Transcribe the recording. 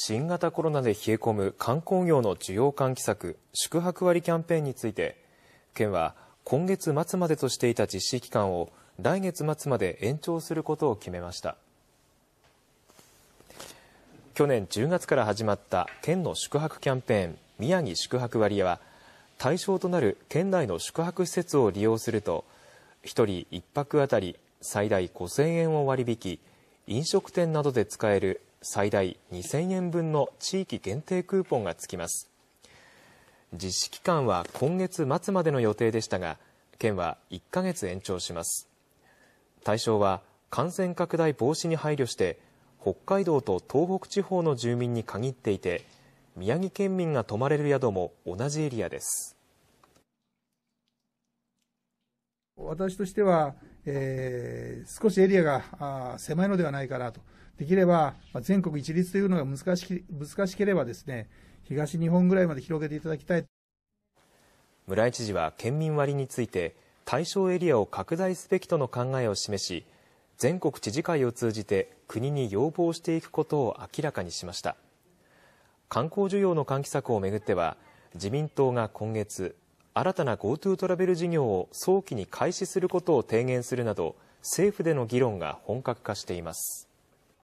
新型コロナで冷え込む観光業の需要喚起策宿泊割キャンペーンについて県は今月末までとしていた実施期間を来月末まで延長することを決めました去年10月から始まった県の宿泊キャンペーン宮城宿泊割は対象となる県内の宿泊施設を利用すると1人1泊当たり最大5000円を割り引き飲食店などで使える最大2000円分の地域限定クーポンがつきます実施期間は今月末までの予定でしたが県は1ヶ月延長します対象は感染拡大防止に配慮して北海道と東北地方の住民に限っていて宮城県民が泊まれる宿も同じエリアです私としてはえー、少しエリアが狭いのではないかなと。できれば、まあ、全国一律というのが難し難しければですね、東日本ぐらいまで広げていただきたい。村井知事は県民割について、対象エリアを拡大すべきとの考えを示し、全国知事会を通じて国に要望していくことを明らかにしました。観光需要の喚起策をめぐっては、自民党が今月、新たな GoTo トラベル事業を早期に開始することを提言するなど政府での議論が本格化しています。